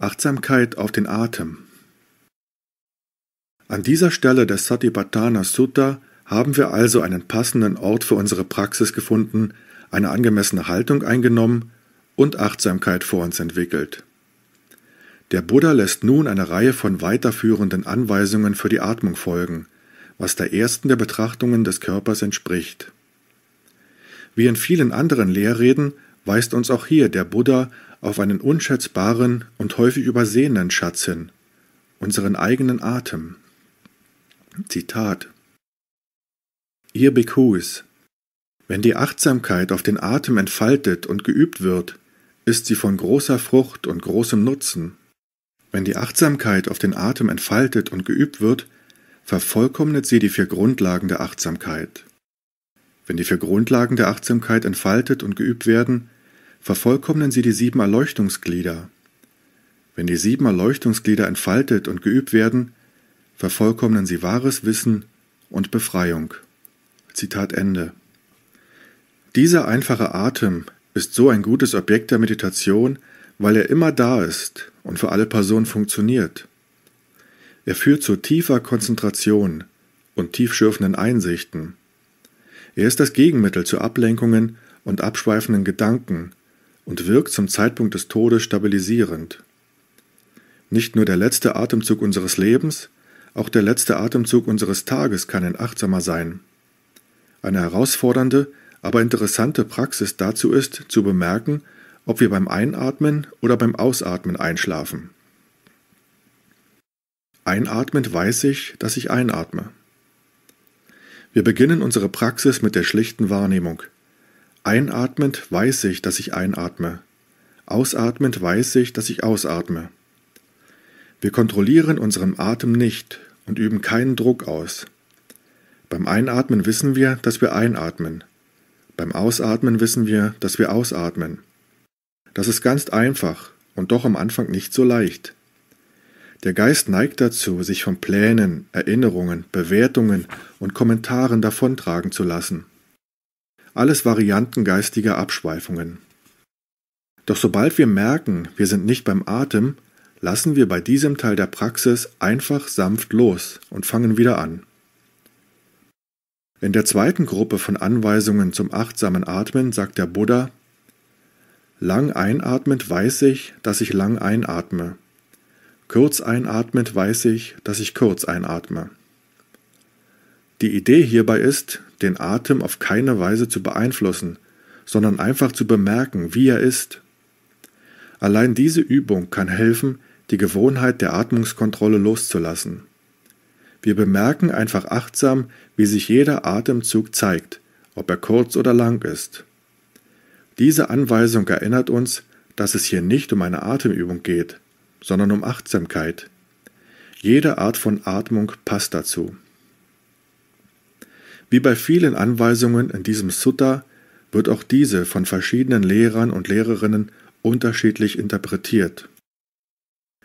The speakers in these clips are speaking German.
Achtsamkeit auf den Atem. An dieser Stelle des Satipatthana Sutta haben wir also einen passenden Ort für unsere Praxis gefunden, eine angemessene Haltung eingenommen und Achtsamkeit vor uns entwickelt. Der Buddha lässt nun eine Reihe von weiterführenden Anweisungen für die Atmung folgen, was der ersten der Betrachtungen des Körpers entspricht. Wie in vielen anderen Lehrreden weist uns auch hier der Buddha auf einen unschätzbaren und häufig übersehenen Schatz hin, unseren eigenen Atem. Zitat Ihr Bikus, wenn die Achtsamkeit auf den Atem entfaltet und geübt wird, ist sie von großer Frucht und großem Nutzen. Wenn die Achtsamkeit auf den Atem entfaltet und geübt wird, vervollkommnet sie die vier Grundlagen der Achtsamkeit. Wenn die vier Grundlagen der Achtsamkeit entfaltet und geübt werden, vervollkommnen Sie die sieben Erleuchtungsglieder. Wenn die sieben Erleuchtungsglieder entfaltet und geübt werden, vervollkommnen Sie wahres Wissen und Befreiung. Zitat Ende. Dieser einfache Atem ist so ein gutes Objekt der Meditation, weil er immer da ist und für alle Personen funktioniert. Er führt zu tiefer Konzentration und tiefschürfenden Einsichten. Er ist das Gegenmittel zu Ablenkungen und abschweifenden Gedanken und wirkt zum Zeitpunkt des Todes stabilisierend. Nicht nur der letzte Atemzug unseres Lebens, auch der letzte Atemzug unseres Tages kann ein achtsamer sein. Eine herausfordernde, aber interessante Praxis dazu ist, zu bemerken, ob wir beim Einatmen oder beim Ausatmen einschlafen. Einatmend weiß ich, dass ich einatme. Wir beginnen unsere Praxis mit der schlichten Wahrnehmung – Einatmend weiß ich, dass ich einatme. Ausatmend weiß ich, dass ich ausatme. Wir kontrollieren unseren Atem nicht und üben keinen Druck aus. Beim Einatmen wissen wir, dass wir einatmen. Beim Ausatmen wissen wir, dass wir ausatmen. Das ist ganz einfach und doch am Anfang nicht so leicht. Der Geist neigt dazu, sich von Plänen, Erinnerungen, Bewertungen und Kommentaren davontragen zu lassen alles Varianten geistiger Abschweifungen. Doch sobald wir merken, wir sind nicht beim Atem, lassen wir bei diesem Teil der Praxis einfach sanft los und fangen wieder an. In der zweiten Gruppe von Anweisungen zum achtsamen Atmen sagt der Buddha, Lang einatmend weiß ich, dass ich lang einatme. Kurz einatmend weiß ich, dass ich kurz einatme. Die Idee hierbei ist, den Atem auf keine Weise zu beeinflussen, sondern einfach zu bemerken, wie er ist. Allein diese Übung kann helfen, die Gewohnheit der Atmungskontrolle loszulassen. Wir bemerken einfach achtsam, wie sich jeder Atemzug zeigt, ob er kurz oder lang ist. Diese Anweisung erinnert uns, dass es hier nicht um eine Atemübung geht, sondern um Achtsamkeit. Jede Art von Atmung passt dazu. Wie bei vielen Anweisungen in diesem Sutta wird auch diese von verschiedenen Lehrern und Lehrerinnen unterschiedlich interpretiert.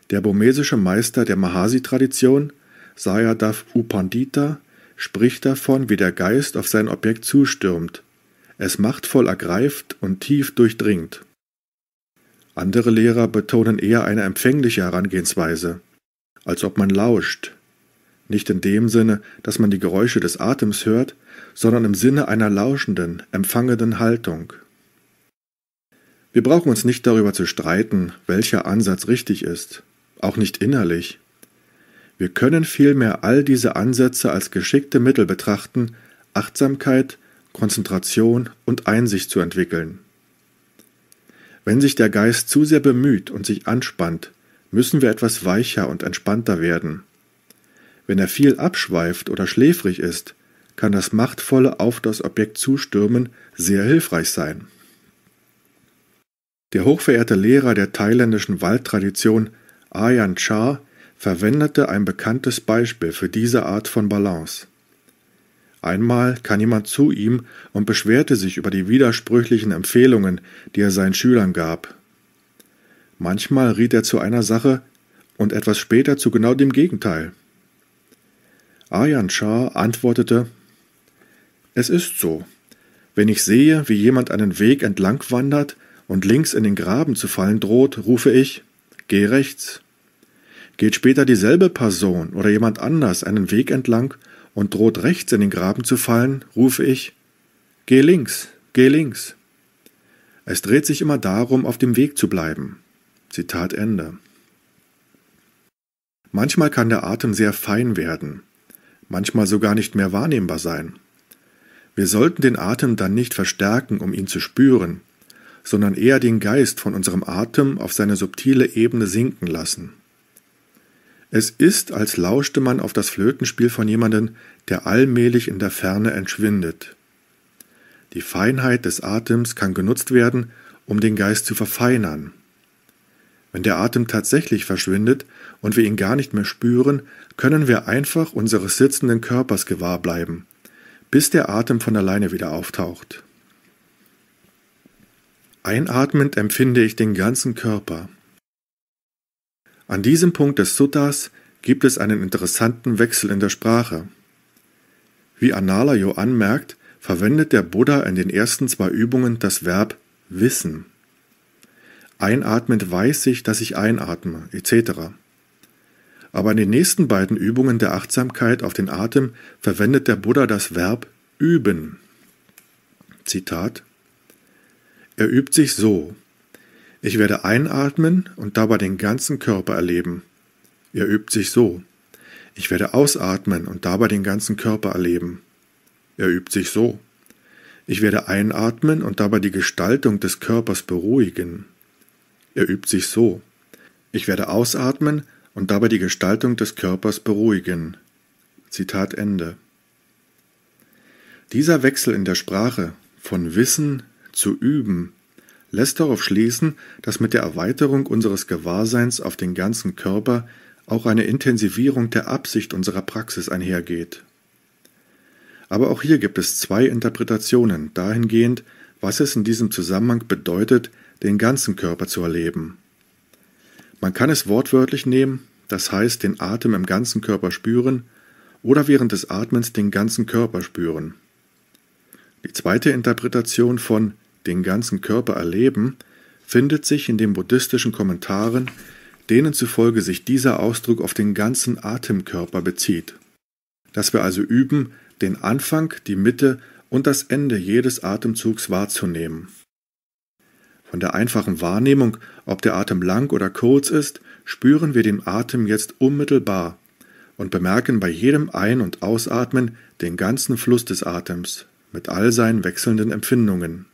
Der burmesische Meister der Mahasi-Tradition, Sayadaw Upandita, spricht davon, wie der Geist auf sein Objekt zustürmt, es machtvoll ergreift und tief durchdringt. Andere Lehrer betonen eher eine empfängliche Herangehensweise, als ob man lauscht, nicht in dem Sinne, dass man die Geräusche des Atems hört, sondern im Sinne einer lauschenden, empfangenden Haltung. Wir brauchen uns nicht darüber zu streiten, welcher Ansatz richtig ist, auch nicht innerlich. Wir können vielmehr all diese Ansätze als geschickte Mittel betrachten, Achtsamkeit, Konzentration und Einsicht zu entwickeln. Wenn sich der Geist zu sehr bemüht und sich anspannt, müssen wir etwas weicher und entspannter werden. Wenn er viel abschweift oder schläfrig ist, kann das machtvolle auf das Objekt zustürmen sehr hilfreich sein. Der hochverehrte Lehrer der thailändischen Waldtradition Ayan Chah verwendete ein bekanntes Beispiel für diese Art von Balance. Einmal kam jemand zu ihm und beschwerte sich über die widersprüchlichen Empfehlungen, die er seinen Schülern gab. Manchmal riet er zu einer Sache und etwas später zu genau dem Gegenteil. Arjan Shah antwortete Es ist so. Wenn ich sehe, wie jemand einen Weg entlang wandert und links in den Graben zu fallen droht, rufe ich Geh rechts. Geht später dieselbe Person oder jemand anders einen Weg entlang und droht rechts in den Graben zu fallen, rufe ich Geh links, geh links. Es dreht sich immer darum, auf dem Weg zu bleiben. Zitat Ende. Manchmal kann der Atem sehr fein werden manchmal sogar nicht mehr wahrnehmbar sein. Wir sollten den Atem dann nicht verstärken, um ihn zu spüren, sondern eher den Geist von unserem Atem auf seine subtile Ebene sinken lassen. Es ist, als lauschte man auf das Flötenspiel von jemandem, der allmählich in der Ferne entschwindet. Die Feinheit des Atems kann genutzt werden, um den Geist zu verfeinern. Wenn der Atem tatsächlich verschwindet und wir ihn gar nicht mehr spüren, können wir einfach unseres sitzenden Körpers gewahr bleiben, bis der Atem von alleine wieder auftaucht. Einatmend empfinde ich den ganzen Körper. An diesem Punkt des Suttas gibt es einen interessanten Wechsel in der Sprache. Wie Analayo anmerkt, verwendet der Buddha in den ersten zwei Übungen das Verb wissen. Einatmend weiß ich, dass ich einatme, etc. Aber in den nächsten beiden Übungen der Achtsamkeit auf den Atem verwendet der Buddha das Verb üben. Zitat Er übt sich so. Ich werde einatmen und dabei den ganzen Körper erleben. Er übt sich so. Ich werde ausatmen und dabei den ganzen Körper erleben. Er übt sich so. Ich werde einatmen und dabei die Gestaltung des Körpers beruhigen. Er übt sich so. Ich werde ausatmen und dabei die Gestaltung des Körpers beruhigen. Zitat Ende. Dieser Wechsel in der Sprache von Wissen zu Üben lässt darauf schließen, dass mit der Erweiterung unseres Gewahrseins auf den ganzen Körper auch eine Intensivierung der Absicht unserer Praxis einhergeht. Aber auch hier gibt es zwei Interpretationen dahingehend, was es in diesem Zusammenhang bedeutet, den ganzen Körper zu erleben. Man kann es wortwörtlich nehmen, das heißt den Atem im ganzen Körper spüren oder während des Atmens den ganzen Körper spüren. Die zweite Interpretation von den ganzen Körper erleben findet sich in den buddhistischen Kommentaren, denen zufolge sich dieser Ausdruck auf den ganzen Atemkörper bezieht. Dass wir also üben, den Anfang, die Mitte und das Ende jedes Atemzugs wahrzunehmen. Von der einfachen Wahrnehmung, ob der Atem lang oder kurz ist, spüren wir den Atem jetzt unmittelbar und bemerken bei jedem Ein- und Ausatmen den ganzen Fluss des Atems mit all seinen wechselnden Empfindungen.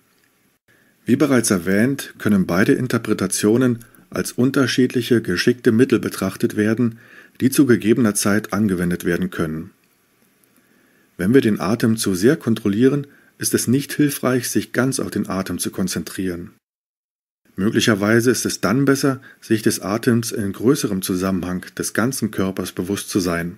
Wie bereits erwähnt, können beide Interpretationen als unterschiedliche geschickte Mittel betrachtet werden, die zu gegebener Zeit angewendet werden können. Wenn wir den Atem zu sehr kontrollieren, ist es nicht hilfreich, sich ganz auf den Atem zu konzentrieren. Möglicherweise ist es dann besser, sich des Atems in größerem Zusammenhang des ganzen Körpers bewusst zu sein.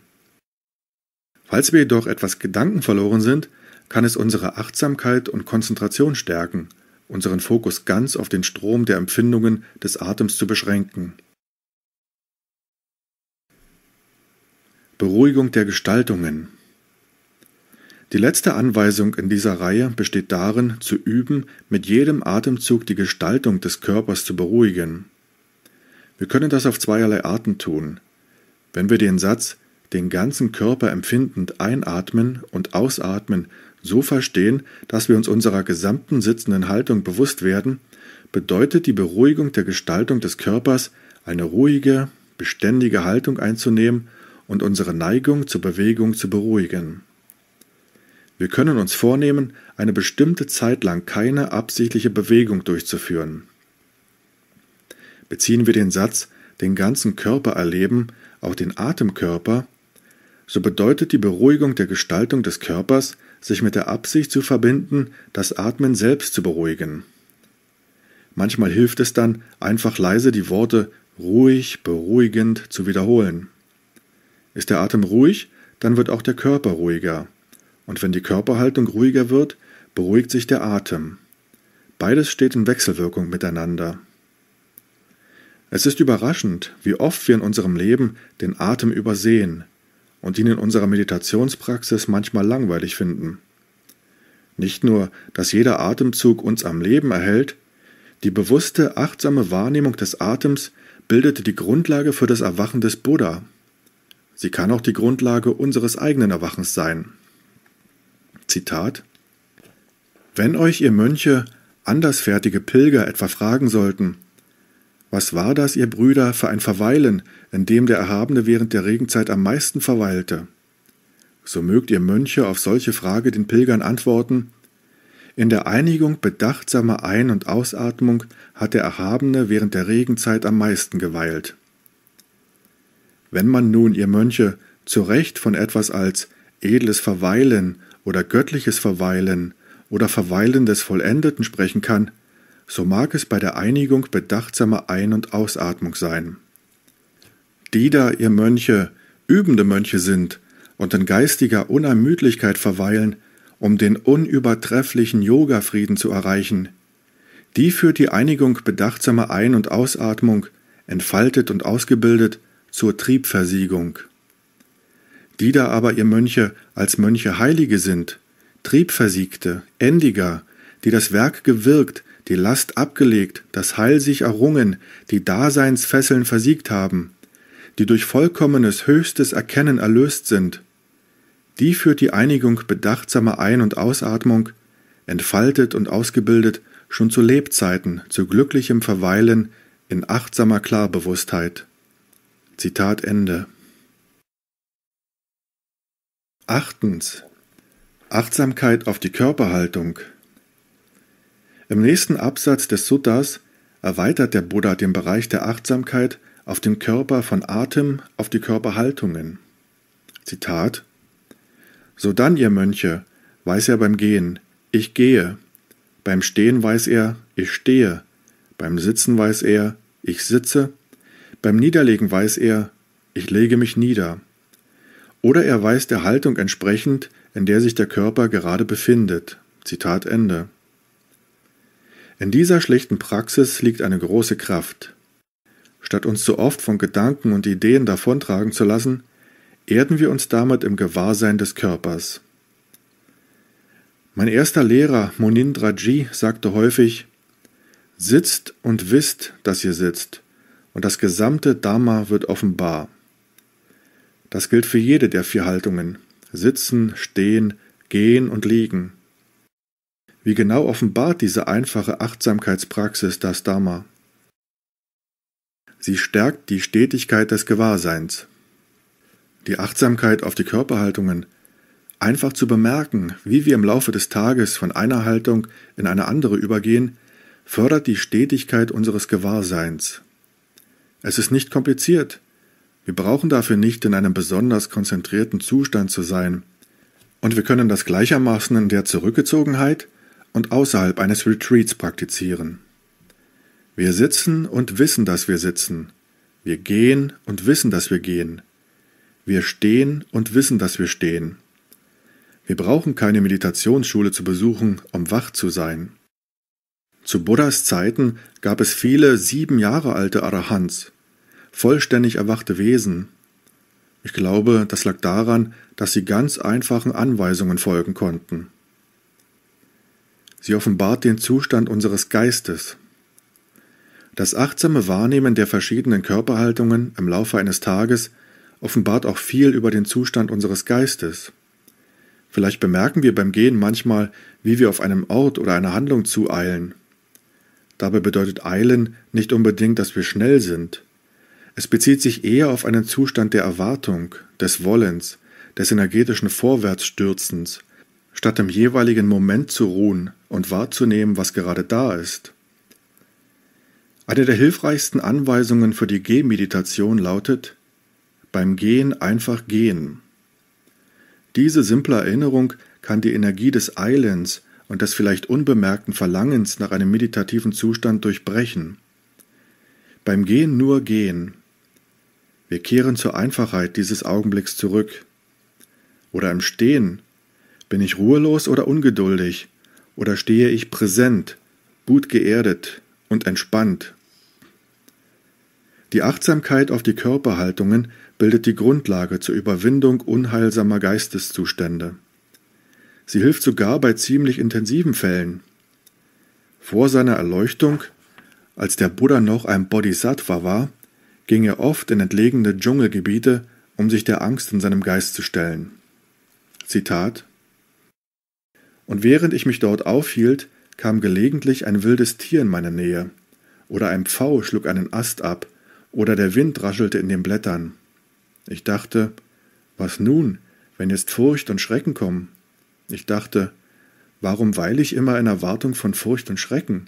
Falls wir jedoch etwas Gedanken verloren sind, kann es unsere Achtsamkeit und Konzentration stärken, unseren Fokus ganz auf den Strom der Empfindungen des Atems zu beschränken. Beruhigung der Gestaltungen die letzte Anweisung in dieser Reihe besteht darin, zu üben, mit jedem Atemzug die Gestaltung des Körpers zu beruhigen. Wir können das auf zweierlei Arten tun. Wenn wir den Satz den ganzen Körper empfindend einatmen und ausatmen so verstehen, dass wir uns unserer gesamten sitzenden Haltung bewusst werden, bedeutet die Beruhigung der Gestaltung des Körpers, eine ruhige, beständige Haltung einzunehmen und unsere Neigung zur Bewegung zu beruhigen. Wir können uns vornehmen, eine bestimmte Zeit lang keine absichtliche Bewegung durchzuführen. Beziehen wir den Satz den ganzen Körper erleben auch den Atemkörper, so bedeutet die Beruhigung der Gestaltung des Körpers, sich mit der Absicht zu verbinden, das Atmen selbst zu beruhigen. Manchmal hilft es dann, einfach leise die Worte ruhig, beruhigend zu wiederholen. Ist der Atem ruhig, dann wird auch der Körper ruhiger und wenn die Körperhaltung ruhiger wird, beruhigt sich der Atem. Beides steht in Wechselwirkung miteinander. Es ist überraschend, wie oft wir in unserem Leben den Atem übersehen und ihn in unserer Meditationspraxis manchmal langweilig finden. Nicht nur, dass jeder Atemzug uns am Leben erhält, die bewusste, achtsame Wahrnehmung des Atems bildete die Grundlage für das Erwachen des Buddha. Sie kann auch die Grundlage unseres eigenen Erwachens sein. Zitat Wenn euch ihr Mönche andersfertige Pilger etwa fragen sollten, was war das, ihr Brüder, für ein Verweilen, in dem der Erhabene während der Regenzeit am meisten verweilte? So mögt ihr Mönche auf solche Frage den Pilgern antworten, in der Einigung bedachtsamer Ein- und Ausatmung hat der Erhabene während der Regenzeit am meisten geweilt. Wenn man nun, ihr Mönche, zu Recht von etwas als edles Verweilen oder göttliches Verweilen oder Verweilen des Vollendeten sprechen kann, so mag es bei der Einigung bedachtsamer Ein- und Ausatmung sein. Die da ihr Mönche, übende Mönche sind und in geistiger Unermüdlichkeit verweilen, um den unübertrefflichen Yoga-Frieden zu erreichen, die führt die Einigung bedachtsamer Ein- und Ausatmung, entfaltet und ausgebildet, zur Triebversiegung. Die da aber ihr Mönche als Mönche Heilige sind, Triebversiegte, Endiger, die das Werk gewirkt, die Last abgelegt, das Heil sich errungen, die Daseinsfesseln versiegt haben, die durch vollkommenes höchstes Erkennen erlöst sind, die führt die Einigung bedachtsamer Ein- und Ausatmung, entfaltet und ausgebildet, schon zu Lebzeiten, zu glücklichem Verweilen in achtsamer Klarbewusstheit. Zitat Ende. Achtens. Achtsamkeit auf die Körperhaltung. Im nächsten Absatz des Suttas erweitert der Buddha den Bereich der Achtsamkeit auf den Körper von Atem auf die Körperhaltungen. Zitat Sodann, ihr Mönche, weiß er beim Gehen, ich gehe, beim Stehen weiß er, ich stehe, beim Sitzen weiß er, ich sitze, beim Niederlegen weiß er, ich lege mich nieder, oder er weiß der Haltung entsprechend, in der sich der Körper gerade befindet. Zitat Ende. In dieser schlechten Praxis liegt eine große Kraft. Statt uns so oft von Gedanken und Ideen davontragen zu lassen, erden wir uns damit im Gewahrsein des Körpers. Mein erster Lehrer Munindraji sagte häufig, Sitzt und wisst, dass ihr sitzt, und das gesamte Dharma wird offenbar. Das gilt für jede der vier Haltungen Sitzen, Stehen, Gehen und Liegen. Wie genau offenbart diese einfache Achtsamkeitspraxis das Dharma? Sie stärkt die Stetigkeit des Gewahrseins. Die Achtsamkeit auf die Körperhaltungen, einfach zu bemerken, wie wir im Laufe des Tages von einer Haltung in eine andere übergehen, fördert die Stetigkeit unseres Gewahrseins. Es ist nicht kompliziert, wir brauchen dafür nicht in einem besonders konzentrierten Zustand zu sein, und wir können das gleichermaßen in der Zurückgezogenheit und außerhalb eines Retreats praktizieren. Wir sitzen und wissen, dass wir sitzen. Wir gehen und wissen, dass wir gehen. Wir stehen und wissen, dass wir stehen. Wir brauchen keine Meditationsschule zu besuchen, um wach zu sein. Zu Buddhas Zeiten gab es viele sieben Jahre alte Arahants, vollständig erwachte Wesen. Ich glaube, das lag daran, dass sie ganz einfachen Anweisungen folgen konnten. Sie offenbart den Zustand unseres Geistes. Das achtsame Wahrnehmen der verschiedenen Körperhaltungen im Laufe eines Tages offenbart auch viel über den Zustand unseres Geistes. Vielleicht bemerken wir beim Gehen manchmal, wie wir auf einem Ort oder einer Handlung zueilen. Dabei bedeutet eilen nicht unbedingt, dass wir schnell sind. Es bezieht sich eher auf einen Zustand der Erwartung, des Wollens, des energetischen Vorwärtsstürzens, statt im jeweiligen Moment zu ruhen und wahrzunehmen, was gerade da ist. Eine der hilfreichsten Anweisungen für die Gehmeditation lautet, beim Gehen einfach gehen. Diese simple Erinnerung kann die Energie des Eilens und des vielleicht unbemerkten Verlangens nach einem meditativen Zustand durchbrechen. Beim Gehen nur gehen, wir kehren zur Einfachheit dieses Augenblicks zurück. Oder im Stehen. Bin ich ruhelos oder ungeduldig? Oder stehe ich präsent, gut geerdet und entspannt? Die Achtsamkeit auf die Körperhaltungen bildet die Grundlage zur Überwindung unheilsamer Geisteszustände. Sie hilft sogar bei ziemlich intensiven Fällen. Vor seiner Erleuchtung, als der Buddha noch ein Bodhisattva war, ging er oft in entlegene Dschungelgebiete, um sich der Angst in seinem Geist zu stellen. Zitat Und während ich mich dort aufhielt, kam gelegentlich ein wildes Tier in meine Nähe, oder ein Pfau schlug einen Ast ab, oder der Wind raschelte in den Blättern. Ich dachte, was nun, wenn jetzt Furcht und Schrecken kommen? Ich dachte, warum weile ich immer in Erwartung von Furcht und Schrecken?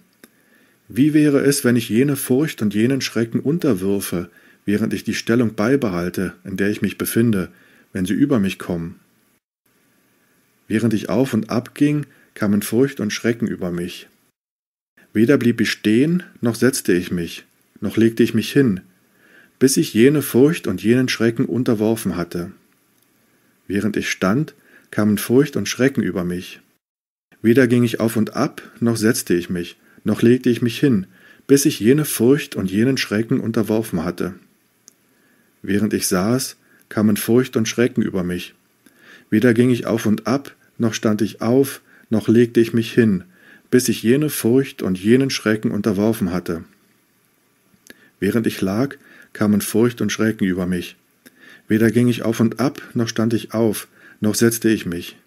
Wie wäre es, wenn ich jene Furcht und jenen Schrecken unterwürfe, während ich die Stellung beibehalte, in der ich mich befinde, wenn sie über mich kommen? Während ich auf und ab ging, kamen Furcht und Schrecken über mich. Weder blieb ich stehen, noch setzte ich mich, noch legte ich mich hin, bis ich jene Furcht und jenen Schrecken unterworfen hatte. Während ich stand, kamen Furcht und Schrecken über mich. Weder ging ich auf und ab, noch setzte ich mich, noch legte ich mich hin, bis ich jene Furcht und jenen Schrecken unterworfen hatte. Während ich saß, kamen Furcht und Schrecken über mich. Weder ging ich auf und ab, noch stand ich auf, noch legte ich mich hin, bis ich jene Furcht und jenen Schrecken unterworfen hatte. Während ich lag, kamen Furcht und Schrecken über mich. Weder ging ich auf und ab, noch stand ich auf, noch setzte ich mich,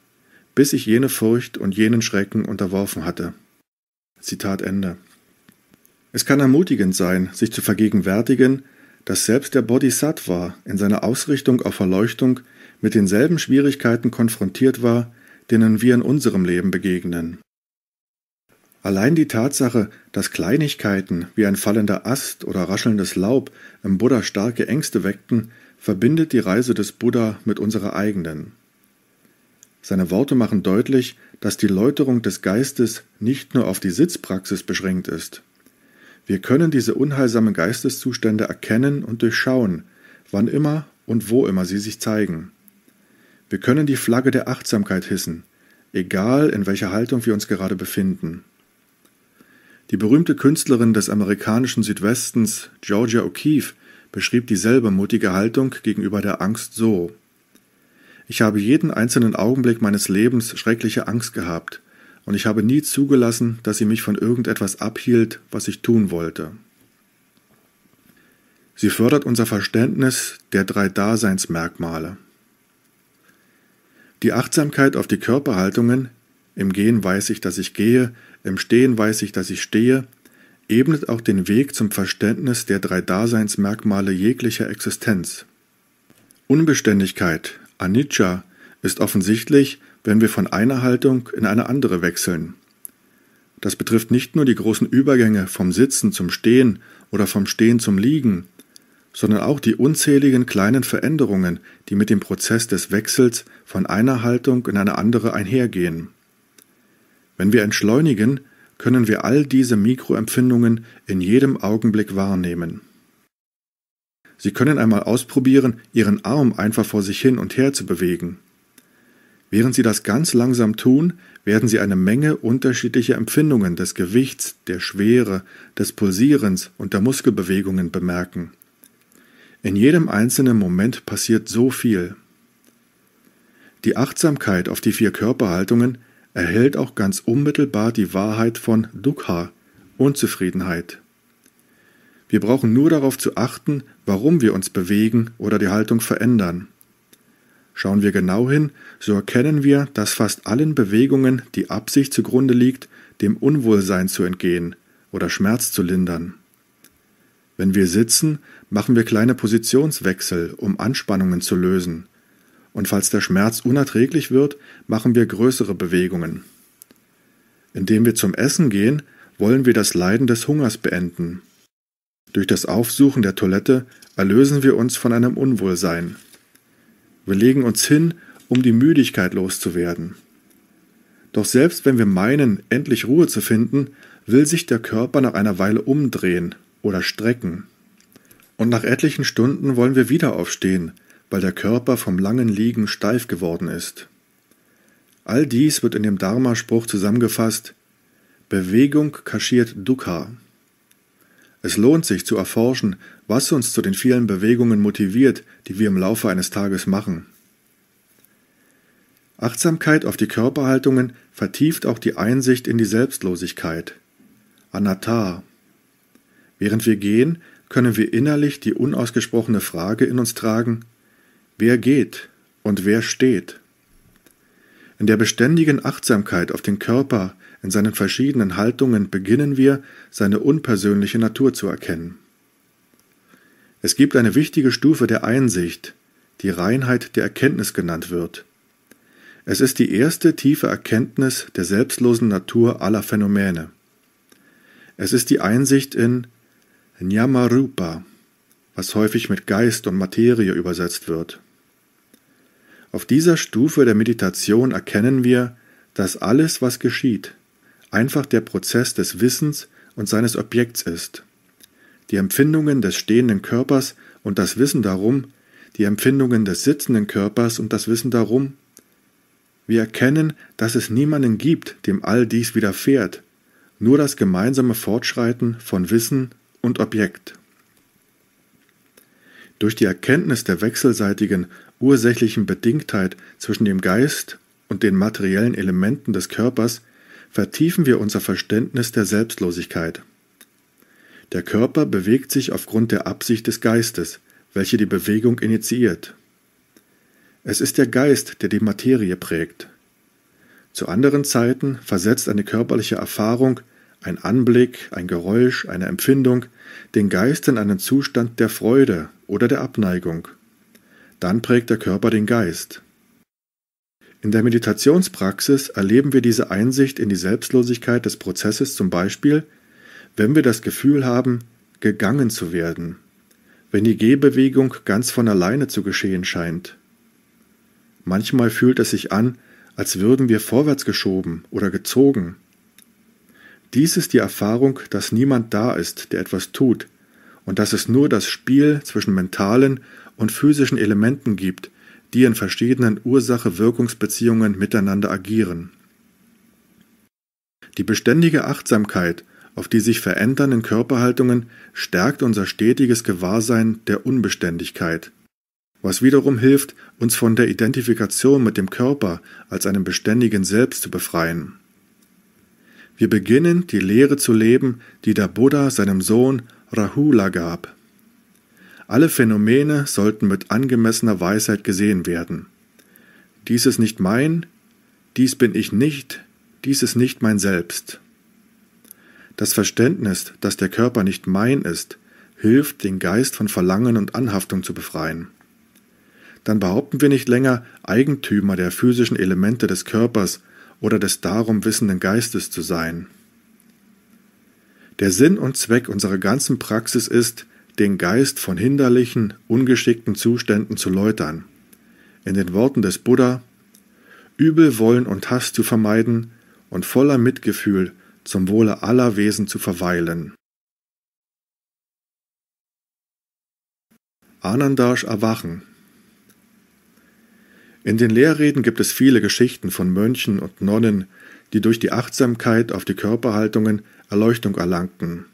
bis ich jene Furcht und jenen Schrecken unterworfen hatte. Zitat Ende. Es kann ermutigend sein, sich zu vergegenwärtigen, dass selbst der Bodhisattva in seiner Ausrichtung auf Erleuchtung mit denselben Schwierigkeiten konfrontiert war, denen wir in unserem Leben begegnen. Allein die Tatsache, dass Kleinigkeiten wie ein fallender Ast oder raschelndes Laub im Buddha starke Ängste weckten, verbindet die Reise des Buddha mit unserer eigenen. Seine Worte machen deutlich, dass die Läuterung des Geistes nicht nur auf die Sitzpraxis beschränkt ist. Wir können diese unheilsamen Geisteszustände erkennen und durchschauen, wann immer und wo immer sie sich zeigen. Wir können die Flagge der Achtsamkeit hissen, egal in welcher Haltung wir uns gerade befinden. Die berühmte Künstlerin des amerikanischen Südwestens, Georgia O'Keeffe, beschrieb dieselbe mutige Haltung gegenüber der Angst so. Ich habe jeden einzelnen Augenblick meines Lebens schreckliche Angst gehabt, und ich habe nie zugelassen, dass sie mich von irgendetwas abhielt, was ich tun wollte. Sie fördert unser Verständnis der drei Daseinsmerkmale. Die Achtsamkeit auf die Körperhaltungen, im Gehen weiß ich, dass ich gehe, im Stehen weiß ich, dass ich stehe, ebnet auch den Weg zum Verständnis der drei Daseinsmerkmale jeglicher Existenz. Unbeständigkeit, Anicca ist offensichtlich, wenn wir von einer Haltung in eine andere wechseln. Das betrifft nicht nur die großen Übergänge vom Sitzen zum Stehen oder vom Stehen zum Liegen, sondern auch die unzähligen kleinen Veränderungen, die mit dem Prozess des Wechsels von einer Haltung in eine andere einhergehen. Wenn wir entschleunigen, können wir all diese Mikroempfindungen in jedem Augenblick wahrnehmen. Sie können einmal ausprobieren, Ihren Arm einfach vor sich hin und her zu bewegen. Während Sie das ganz langsam tun, werden Sie eine Menge unterschiedlicher Empfindungen des Gewichts, der Schwere, des Pulsierens und der Muskelbewegungen bemerken. In jedem einzelnen Moment passiert so viel. Die Achtsamkeit auf die vier Körperhaltungen erhält auch ganz unmittelbar die Wahrheit von Dukkha, Unzufriedenheit. Wir brauchen nur darauf zu achten, warum wir uns bewegen oder die Haltung verändern. Schauen wir genau hin, so erkennen wir, dass fast allen Bewegungen die Absicht zugrunde liegt, dem Unwohlsein zu entgehen oder Schmerz zu lindern. Wenn wir sitzen, machen wir kleine Positionswechsel, um Anspannungen zu lösen. Und falls der Schmerz unerträglich wird, machen wir größere Bewegungen. Indem wir zum Essen gehen, wollen wir das Leiden des Hungers beenden. Durch das Aufsuchen der Toilette erlösen wir uns von einem Unwohlsein. Wir legen uns hin, um die Müdigkeit loszuwerden. Doch selbst wenn wir meinen, endlich Ruhe zu finden, will sich der Körper nach einer Weile umdrehen oder strecken. Und nach etlichen Stunden wollen wir wieder aufstehen, weil der Körper vom langen Liegen steif geworden ist. All dies wird in dem Dharma-Spruch zusammengefasst: Bewegung kaschiert Dukkha. Es lohnt sich zu erforschen, was uns zu den vielen Bewegungen motiviert, die wir im Laufe eines Tages machen. Achtsamkeit auf die Körperhaltungen vertieft auch die Einsicht in die Selbstlosigkeit. Anatta. Während wir gehen, können wir innerlich die unausgesprochene Frage in uns tragen, wer geht und wer steht. In der beständigen Achtsamkeit auf den Körper, in seinen verschiedenen Haltungen beginnen wir, seine unpersönliche Natur zu erkennen. Es gibt eine wichtige Stufe der Einsicht, die Reinheit der Erkenntnis genannt wird. Es ist die erste tiefe Erkenntnis der selbstlosen Natur aller Phänomene. Es ist die Einsicht in Nyamarupa, was häufig mit Geist und Materie übersetzt wird. Auf dieser Stufe der Meditation erkennen wir, dass alles, was geschieht, einfach der Prozess des Wissens und seines Objekts ist. Die Empfindungen des stehenden Körpers und das Wissen darum, die Empfindungen des sitzenden Körpers und das Wissen darum. Wir erkennen, dass es niemanden gibt, dem all dies widerfährt, nur das gemeinsame Fortschreiten von Wissen und Objekt. Durch die Erkenntnis der wechselseitigen, ursächlichen Bedingtheit zwischen dem Geist und den materiellen Elementen des Körpers vertiefen wir unser Verständnis der Selbstlosigkeit. Der Körper bewegt sich aufgrund der Absicht des Geistes, welche die Bewegung initiiert. Es ist der Geist, der die Materie prägt. Zu anderen Zeiten versetzt eine körperliche Erfahrung, ein Anblick, ein Geräusch, eine Empfindung den Geist in einen Zustand der Freude oder der Abneigung. Dann prägt der Körper den Geist. In der Meditationspraxis erleben wir diese Einsicht in die Selbstlosigkeit des Prozesses zum Beispiel, wenn wir das Gefühl haben, gegangen zu werden, wenn die Gehbewegung ganz von alleine zu geschehen scheint. Manchmal fühlt es sich an, als würden wir vorwärts geschoben oder gezogen. Dies ist die Erfahrung, dass niemand da ist, der etwas tut, und dass es nur das Spiel zwischen mentalen und physischen Elementen gibt, die in verschiedenen Ursache-Wirkungsbeziehungen miteinander agieren. Die beständige Achtsamkeit auf die sich verändernden Körperhaltungen stärkt unser stetiges Gewahrsein der Unbeständigkeit, was wiederum hilft, uns von der Identifikation mit dem Körper als einem beständigen Selbst zu befreien. Wir beginnen, die Lehre zu leben, die der Buddha seinem Sohn Rahula gab. Alle Phänomene sollten mit angemessener Weisheit gesehen werden. Dies ist nicht mein, dies bin ich nicht, dies ist nicht mein Selbst. Das Verständnis, dass der Körper nicht mein ist, hilft, den Geist von Verlangen und Anhaftung zu befreien. Dann behaupten wir nicht länger, Eigentümer der physischen Elemente des Körpers oder des darum wissenden Geistes zu sein. Der Sinn und Zweck unserer ganzen Praxis ist, den Geist von hinderlichen, ungeschickten Zuständen zu läutern. In den Worten des Buddha Übelwollen und Hass zu vermeiden und voller Mitgefühl zum Wohle aller Wesen zu verweilen. Anandash Erwachen In den Lehrreden gibt es viele Geschichten von Mönchen und Nonnen, die durch die Achtsamkeit auf die Körperhaltungen Erleuchtung erlangten.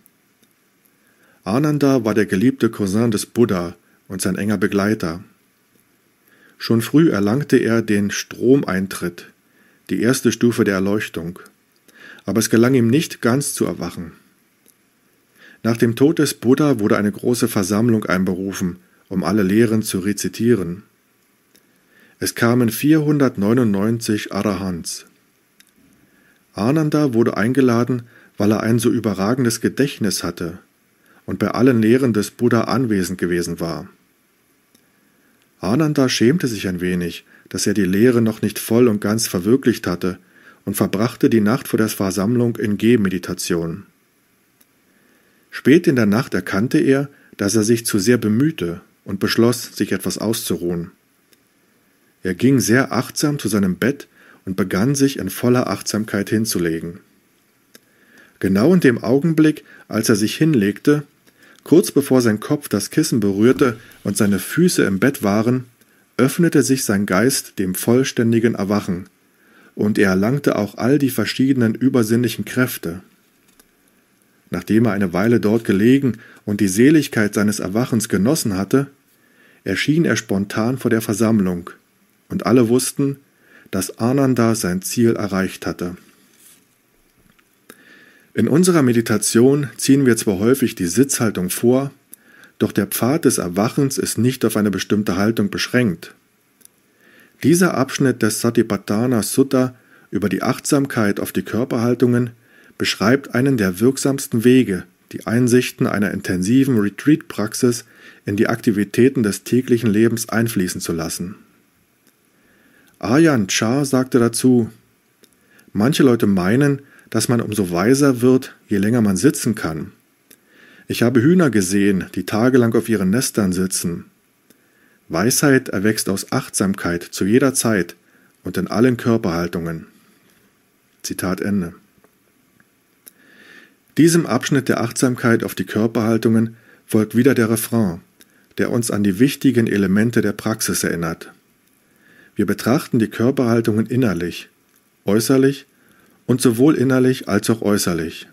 Ananda war der geliebte Cousin des Buddha und sein enger Begleiter. Schon früh erlangte er den Stromeintritt, die erste Stufe der Erleuchtung, aber es gelang ihm nicht ganz zu erwachen. Nach dem Tod des Buddha wurde eine große Versammlung einberufen, um alle Lehren zu rezitieren. Es kamen 499 Arahants. Ananda wurde eingeladen, weil er ein so überragendes Gedächtnis hatte – und bei allen Lehren des Buddha anwesend gewesen war. Ananda schämte sich ein wenig, dass er die Lehre noch nicht voll und ganz verwirklicht hatte und verbrachte die Nacht vor der Versammlung in Gehmeditation. Spät in der Nacht erkannte er, dass er sich zu sehr bemühte und beschloss, sich etwas auszuruhen. Er ging sehr achtsam zu seinem Bett und begann sich in voller Achtsamkeit hinzulegen. Genau in dem Augenblick, als er sich hinlegte, Kurz bevor sein Kopf das Kissen berührte und seine Füße im Bett waren, öffnete sich sein Geist dem vollständigen Erwachen, und er erlangte auch all die verschiedenen übersinnlichen Kräfte. Nachdem er eine Weile dort gelegen und die Seligkeit seines Erwachens genossen hatte, erschien er spontan vor der Versammlung, und alle wussten, dass Ananda sein Ziel erreicht hatte. In unserer Meditation ziehen wir zwar häufig die Sitzhaltung vor, doch der Pfad des Erwachens ist nicht auf eine bestimmte Haltung beschränkt. Dieser Abschnitt des Satipatthana Sutta über die Achtsamkeit auf die Körperhaltungen beschreibt einen der wirksamsten Wege, die Einsichten einer intensiven Retreat-Praxis in die Aktivitäten des täglichen Lebens einfließen zu lassen. Arjan Char sagte dazu, manche Leute meinen, dass man umso weiser wird, je länger man sitzen kann. Ich habe Hühner gesehen, die tagelang auf ihren Nestern sitzen. Weisheit erwächst aus Achtsamkeit zu jeder Zeit und in allen Körperhaltungen. Zitat Ende. Diesem Abschnitt der Achtsamkeit auf die Körperhaltungen folgt wieder der Refrain, der uns an die wichtigen Elemente der Praxis erinnert. Wir betrachten die Körperhaltungen innerlich, äußerlich und sowohl innerlich als auch äußerlich.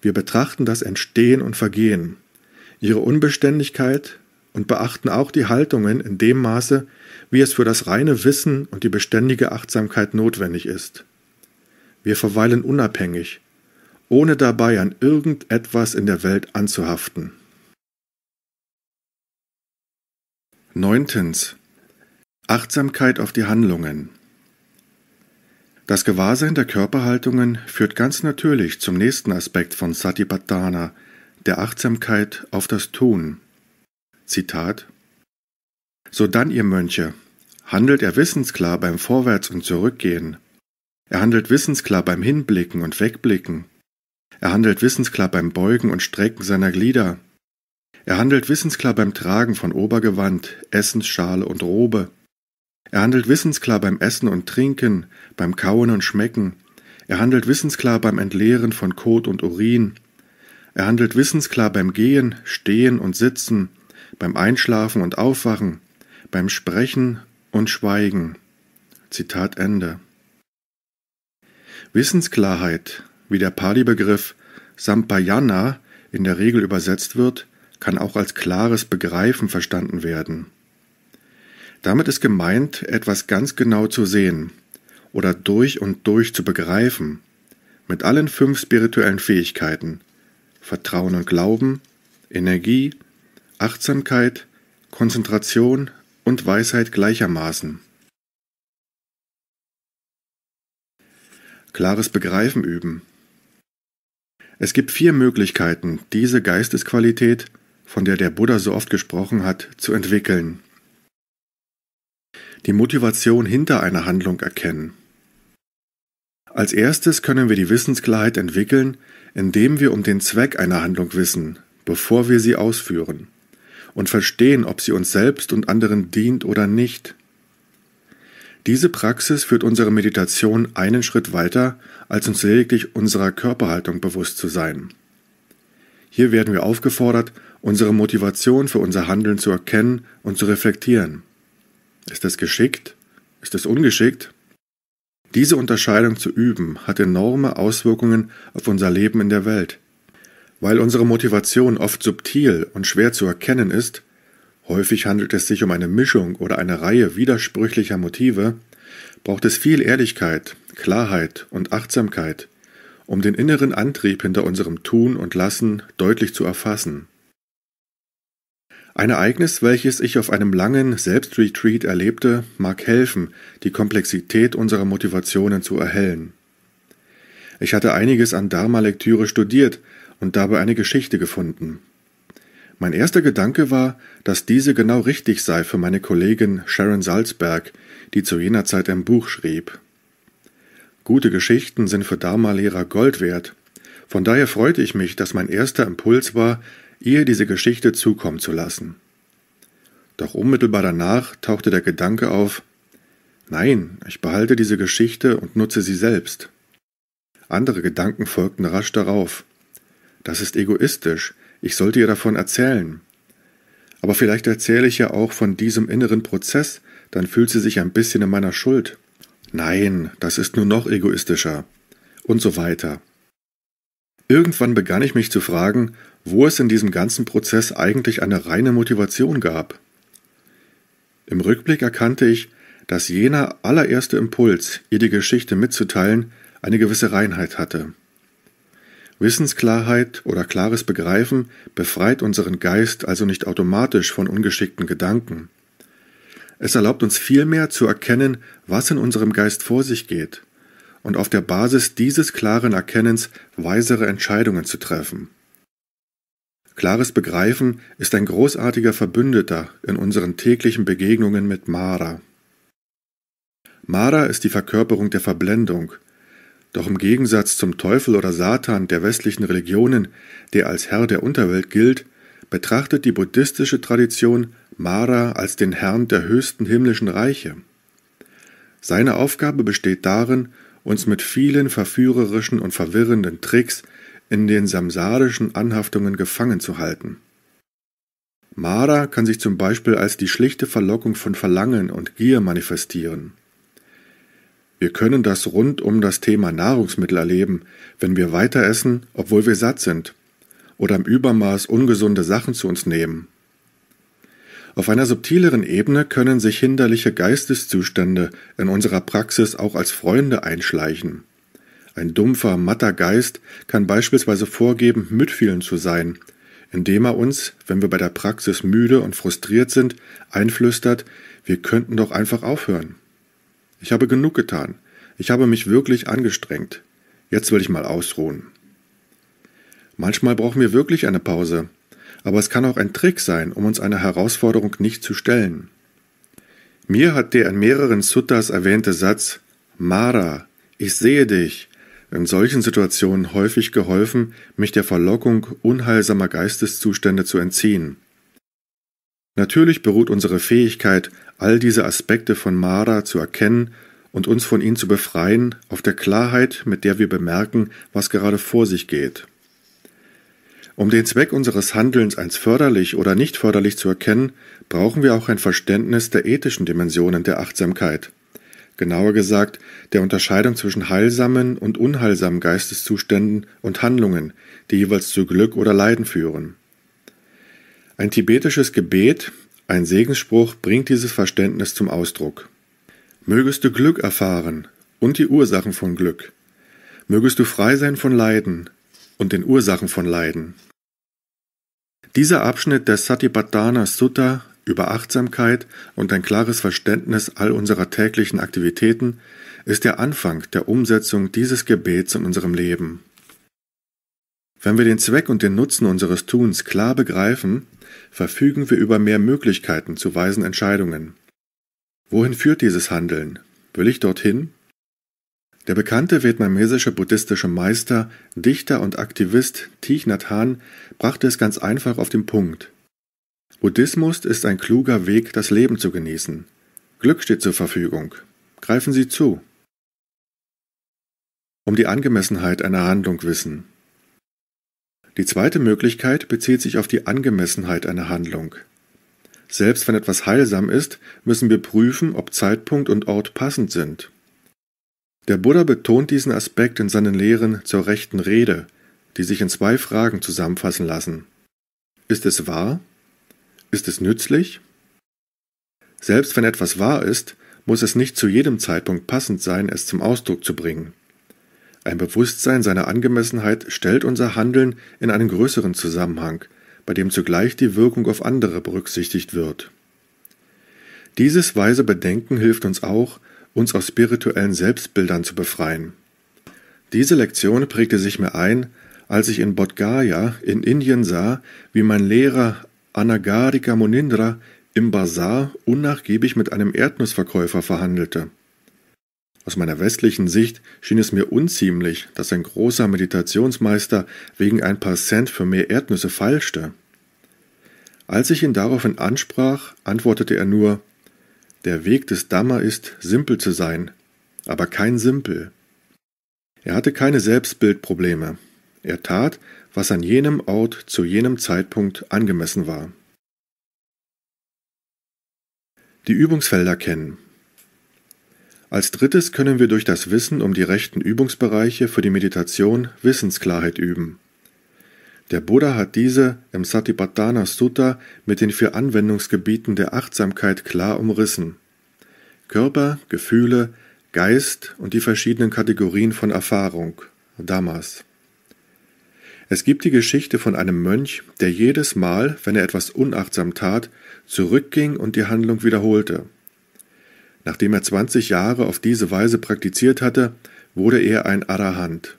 Wir betrachten das Entstehen und Vergehen, ihre Unbeständigkeit und beachten auch die Haltungen in dem Maße, wie es für das reine Wissen und die beständige Achtsamkeit notwendig ist. Wir verweilen unabhängig, ohne dabei an irgendetwas in der Welt anzuhaften. Neuntens. Achtsamkeit auf die Handlungen. Das Gewahrsein der Körperhaltungen führt ganz natürlich zum nächsten Aspekt von Satipatthana, der Achtsamkeit auf das Tun. Zitat So dann, ihr Mönche, handelt er wissensklar beim Vorwärts- und Zurückgehen. Er handelt wissensklar beim Hinblicken und Wegblicken. Er handelt wissensklar beim Beugen und Strecken seiner Glieder. Er handelt wissensklar beim Tragen von Obergewand, Essensschale und Robe. Er handelt wissensklar beim Essen und Trinken, beim Kauen und Schmecken. Er handelt wissensklar beim Entleeren von Kot und Urin. Er handelt wissensklar beim Gehen, Stehen und Sitzen, beim Einschlafen und Aufwachen, beim Sprechen und Schweigen. Zitat Ende. Wissensklarheit, wie der Pali-Begriff Sampayana in der Regel übersetzt wird, kann auch als klares Begreifen verstanden werden. Damit ist gemeint, etwas ganz genau zu sehen oder durch und durch zu begreifen, mit allen fünf spirituellen Fähigkeiten Vertrauen und Glauben, Energie, Achtsamkeit, Konzentration und Weisheit gleichermaßen. Klares Begreifen üben. Es gibt vier Möglichkeiten, diese Geistesqualität, von der der Buddha so oft gesprochen hat, zu entwickeln die Motivation hinter einer Handlung erkennen. Als erstes können wir die Wissensklarheit entwickeln, indem wir um den Zweck einer Handlung wissen, bevor wir sie ausführen, und verstehen, ob sie uns selbst und anderen dient oder nicht. Diese Praxis führt unsere Meditation einen Schritt weiter, als uns lediglich unserer Körperhaltung bewusst zu sein. Hier werden wir aufgefordert, unsere Motivation für unser Handeln zu erkennen und zu reflektieren. Ist es geschickt? Ist es ungeschickt? Diese Unterscheidung zu üben hat enorme Auswirkungen auf unser Leben in der Welt. Weil unsere Motivation oft subtil und schwer zu erkennen ist, häufig handelt es sich um eine Mischung oder eine Reihe widersprüchlicher Motive, braucht es viel Ehrlichkeit, Klarheit und Achtsamkeit, um den inneren Antrieb hinter unserem Tun und Lassen deutlich zu erfassen. Ein Ereignis, welches ich auf einem langen Selbstretreat erlebte, mag helfen, die Komplexität unserer Motivationen zu erhellen. Ich hatte einiges an Dharma-Lektüre studiert und dabei eine Geschichte gefunden. Mein erster Gedanke war, dass diese genau richtig sei für meine Kollegin Sharon Salzberg, die zu jener Zeit ein Buch schrieb. Gute Geschichten sind für Dharma-Lehrer Gold wert. Von daher freute ich mich, dass mein erster Impuls war, ihr diese Geschichte zukommen zu lassen. Doch unmittelbar danach tauchte der Gedanke auf, nein, ich behalte diese Geschichte und nutze sie selbst. Andere Gedanken folgten rasch darauf. Das ist egoistisch, ich sollte ihr davon erzählen. Aber vielleicht erzähle ich ja auch von diesem inneren Prozess, dann fühlt sie sich ein bisschen in meiner Schuld. Nein, das ist nur noch egoistischer. Und so weiter. Irgendwann begann ich mich zu fragen, wo es in diesem ganzen Prozess eigentlich eine reine Motivation gab. Im Rückblick erkannte ich, dass jener allererste Impuls, ihr die Geschichte mitzuteilen, eine gewisse Reinheit hatte. Wissensklarheit oder klares Begreifen befreit unseren Geist also nicht automatisch von ungeschickten Gedanken. Es erlaubt uns vielmehr zu erkennen, was in unserem Geist vor sich geht, und auf der Basis dieses klaren Erkennens weisere Entscheidungen zu treffen. Klares Begreifen ist ein großartiger Verbündeter in unseren täglichen Begegnungen mit Mara. Mara ist die Verkörperung der Verblendung, doch im Gegensatz zum Teufel oder Satan der westlichen Religionen, der als Herr der Unterwelt gilt, betrachtet die buddhistische Tradition Mara als den Herrn der höchsten himmlischen Reiche. Seine Aufgabe besteht darin, uns mit vielen verführerischen und verwirrenden Tricks in den samsarischen Anhaftungen gefangen zu halten. Mara kann sich zum Beispiel als die schlichte Verlockung von Verlangen und Gier manifestieren. Wir können das rund um das Thema Nahrungsmittel erleben, wenn wir weiter essen, obwohl wir satt sind, oder im Übermaß ungesunde Sachen zu uns nehmen. Auf einer subtileren Ebene können sich hinderliche Geisteszustände in unserer Praxis auch als Freunde einschleichen. Ein dumpfer, matter Geist kann beispielsweise vorgeben, mitfühlend zu sein, indem er uns, wenn wir bei der Praxis müde und frustriert sind, einflüstert, wir könnten doch einfach aufhören. Ich habe genug getan. Ich habe mich wirklich angestrengt. Jetzt will ich mal ausruhen. Manchmal brauchen wir wirklich eine Pause, aber es kann auch ein Trick sein, um uns einer Herausforderung nicht zu stellen. Mir hat der in mehreren Suttas erwähnte Satz Mara, ich sehe dich, in solchen Situationen häufig geholfen, mich der Verlockung unheilsamer Geisteszustände zu entziehen. Natürlich beruht unsere Fähigkeit, all diese Aspekte von Mara zu erkennen und uns von ihnen zu befreien, auf der Klarheit, mit der wir bemerken, was gerade vor sich geht. Um den Zweck unseres Handelns als förderlich oder nicht förderlich zu erkennen, brauchen wir auch ein Verständnis der ethischen Dimensionen der Achtsamkeit – genauer gesagt der Unterscheidung zwischen heilsamen und unheilsamen Geisteszuständen und Handlungen, die jeweils zu Glück oder Leiden führen. Ein tibetisches Gebet, ein Segensspruch bringt dieses Verständnis zum Ausdruck. Mögest du Glück erfahren und die Ursachen von Glück. Mögest du frei sein von Leiden und den Ursachen von Leiden. Dieser Abschnitt des Satipatthana Sutta über Achtsamkeit und ein klares Verständnis all unserer täglichen Aktivitäten ist der Anfang der Umsetzung dieses Gebets in unserem Leben. Wenn wir den Zweck und den Nutzen unseres Tuns klar begreifen, verfügen wir über mehr Möglichkeiten zu weisen Entscheidungen. Wohin führt dieses Handeln? Will ich dorthin? Der bekannte vietnamesische buddhistische Meister, Dichter und Aktivist Thich Nhat Hanh brachte es ganz einfach auf den Punkt. Buddhismus ist ein kluger Weg, das Leben zu genießen. Glück steht zur Verfügung. Greifen Sie zu. Um die Angemessenheit einer Handlung wissen. Die zweite Möglichkeit bezieht sich auf die Angemessenheit einer Handlung. Selbst wenn etwas heilsam ist, müssen wir prüfen, ob Zeitpunkt und Ort passend sind. Der Buddha betont diesen Aspekt in seinen Lehren zur rechten Rede, die sich in zwei Fragen zusammenfassen lassen. Ist es wahr ist es nützlich? Selbst wenn etwas wahr ist, muss es nicht zu jedem Zeitpunkt passend sein, es zum Ausdruck zu bringen. Ein Bewusstsein seiner Angemessenheit stellt unser Handeln in einen größeren Zusammenhang, bei dem zugleich die Wirkung auf andere berücksichtigt wird. Dieses weise Bedenken hilft uns auch, uns aus spirituellen Selbstbildern zu befreien. Diese Lektion prägte sich mir ein, als ich in Bodh Gaya in Indien sah, wie mein Lehrer Anagarika Munindra im Bazar unnachgiebig mit einem Erdnussverkäufer verhandelte. Aus meiner westlichen Sicht schien es mir unziemlich, dass ein großer Meditationsmeister wegen ein paar Cent für mehr Erdnüsse feilschte. Als ich ihn daraufhin ansprach, antwortete er nur Der Weg des Dhamma ist, simpel zu sein, aber kein Simpel. Er hatte keine Selbstbildprobleme. Er tat, was an jenem Ort zu jenem Zeitpunkt angemessen war. Die Übungsfelder kennen. Als drittes können wir durch das Wissen um die rechten Übungsbereiche für die Meditation Wissensklarheit üben. Der Buddha hat diese im Satipatthana Sutta mit den vier Anwendungsgebieten der Achtsamkeit klar umrissen. Körper, Gefühle, Geist und die verschiedenen Kategorien von Erfahrung, Dhammas. Es gibt die Geschichte von einem Mönch, der jedes Mal, wenn er etwas unachtsam tat, zurückging und die Handlung wiederholte. Nachdem er 20 Jahre auf diese Weise praktiziert hatte, wurde er ein Arahant.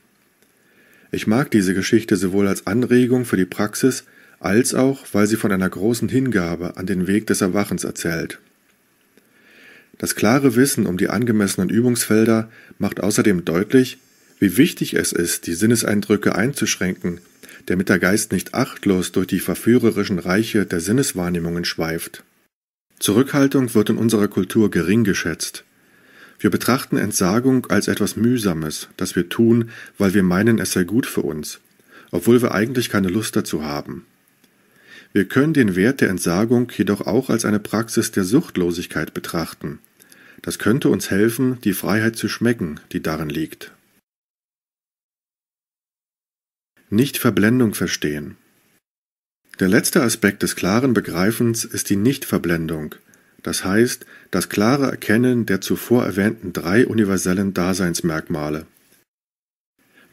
Ich mag diese Geschichte sowohl als Anregung für die Praxis, als auch, weil sie von einer großen Hingabe an den Weg des Erwachens erzählt. Das klare Wissen um die angemessenen Übungsfelder macht außerdem deutlich, wie wichtig es ist, die Sinneseindrücke einzuschränken, damit der Geist nicht achtlos durch die verführerischen Reiche der Sinneswahrnehmungen schweift. Zurückhaltung wird in unserer Kultur gering geschätzt. Wir betrachten Entsagung als etwas Mühsames, das wir tun, weil wir meinen, es sei gut für uns, obwohl wir eigentlich keine Lust dazu haben. Wir können den Wert der Entsagung jedoch auch als eine Praxis der Suchtlosigkeit betrachten. Das könnte uns helfen, die Freiheit zu schmecken, die darin liegt. nicht Verblendung verstehen. Der letzte Aspekt des klaren Begreifens ist die Nichtverblendung, das heißt das klare Erkennen der zuvor erwähnten drei universellen Daseinsmerkmale.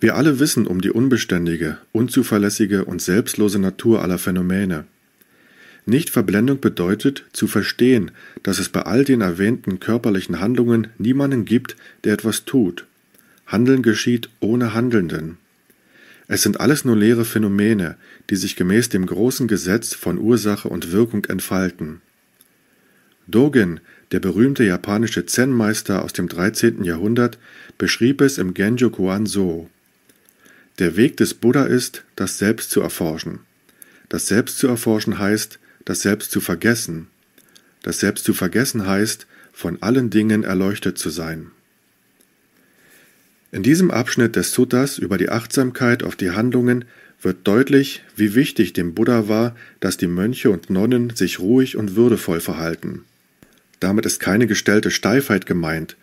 Wir alle wissen um die unbeständige, unzuverlässige und selbstlose Natur aller Phänomene. Nichtverblendung bedeutet zu verstehen, dass es bei all den erwähnten körperlichen Handlungen niemanden gibt, der etwas tut. Handeln geschieht ohne Handelnden. Es sind alles nur leere Phänomene, die sich gemäß dem großen Gesetz von Ursache und Wirkung entfalten. Dogen, der berühmte japanische Zen-Meister aus dem 13. Jahrhundert, beschrieb es im Genjo Kuan so. Der Weg des Buddha ist, das Selbst zu erforschen. Das Selbst zu erforschen heißt, das Selbst zu vergessen. Das Selbst zu vergessen heißt, von allen Dingen erleuchtet zu sein. In diesem Abschnitt des Suttas über die Achtsamkeit auf die Handlungen wird deutlich, wie wichtig dem Buddha war, dass die Mönche und Nonnen sich ruhig und würdevoll verhalten. Damit ist keine gestellte Steifheit gemeint,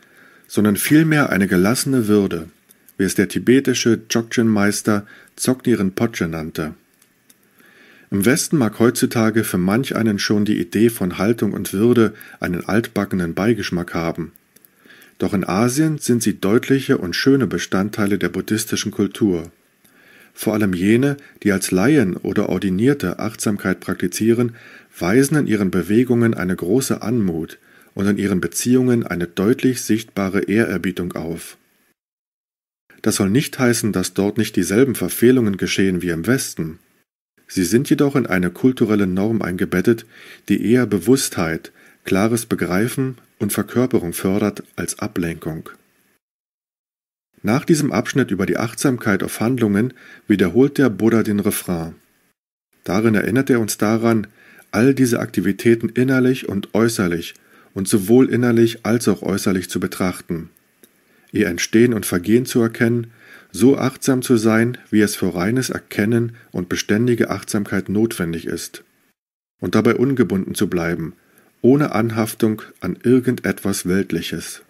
sondern vielmehr eine gelassene Würde, wie es der tibetische Dzogchen-Meister Dzogniren Potche nannte. Im Westen mag heutzutage für manch einen schon die Idee von Haltung und Würde einen altbackenen Beigeschmack haben – doch in Asien sind sie deutliche und schöne Bestandteile der buddhistischen Kultur. Vor allem jene, die als Laien oder Ordinierte Achtsamkeit praktizieren, weisen in ihren Bewegungen eine große Anmut und in ihren Beziehungen eine deutlich sichtbare Ehrerbietung auf. Das soll nicht heißen, dass dort nicht dieselben Verfehlungen geschehen wie im Westen. Sie sind jedoch in eine kulturelle Norm eingebettet, die eher Bewusstheit, klares Begreifen und Verkörperung fördert als Ablenkung. Nach diesem Abschnitt über die Achtsamkeit auf Handlungen wiederholt der Buddha den Refrain. Darin erinnert er uns daran, all diese Aktivitäten innerlich und äußerlich und sowohl innerlich als auch äußerlich zu betrachten, ihr Entstehen und Vergehen zu erkennen, so achtsam zu sein, wie es für reines Erkennen und beständige Achtsamkeit notwendig ist, und dabei ungebunden zu bleiben, ohne Anhaftung an irgendetwas Weltliches.